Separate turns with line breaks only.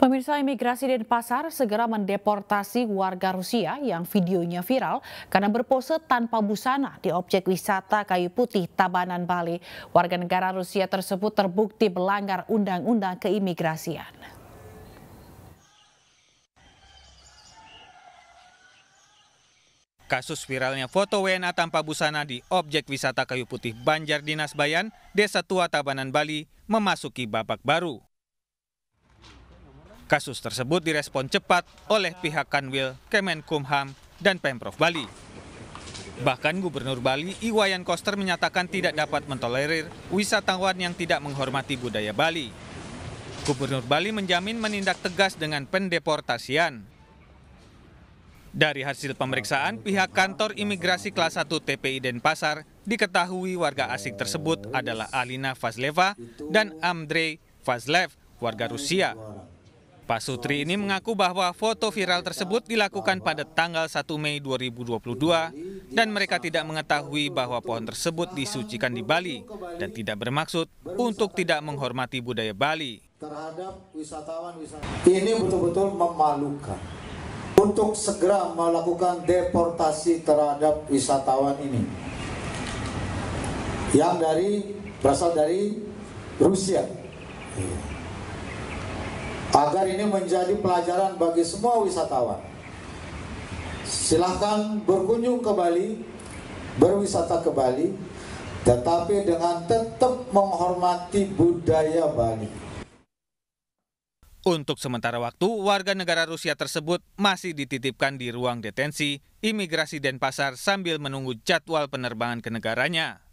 Pemirsa imigrasi Denpasar segera mendeportasi warga Rusia yang videonya viral karena berpose tanpa busana di objek wisata kayu putih Tabanan Bali. Warga negara Rusia tersebut terbukti melanggar undang-undang keimigrasian.
Kasus viralnya foto WNA tanpa busana di objek wisata kayu putih Banjar Dinas Bayan, Desa Tua Tabanan Bali memasuki babak baru. Kasus tersebut direspon cepat oleh pihak Kanwil, Kemenkumham, dan Pemprov Bali. Bahkan Gubernur Bali Iwayan Koster menyatakan tidak dapat mentolerir wisatawan yang tidak menghormati budaya Bali. Gubernur Bali menjamin menindak tegas dengan pendeportasian. Dari hasil pemeriksaan, pihak kantor imigrasi kelas 1 TPI Denpasar diketahui warga asing tersebut adalah Alina Fazleva dan Andrei Fazlev, warga Rusia. Pak Sutri oh, ini gitu. mengaku bahwa foto viral tersebut dilakukan pada tanggal 1 Mei 2022 dan mereka tidak mengetahui bahwa pohon tersebut disucikan di Bali dan tidak bermaksud untuk tidak menghormati budaya Bali.
Terhadap wisatawan-wisatawan ini betul-betul memalukan untuk segera melakukan deportasi terhadap wisatawan ini yang dari berasal dari Rusia. Iya agar ini menjadi pelajaran bagi semua wisatawan. Silahkan berkunjung ke Bali, berwisata ke Bali, tetapi dengan tetap menghormati budaya Bali.
Untuk sementara waktu, warga negara Rusia tersebut masih dititipkan di ruang detensi imigrasi Denpasar sambil menunggu jadwal penerbangan ke negaranya.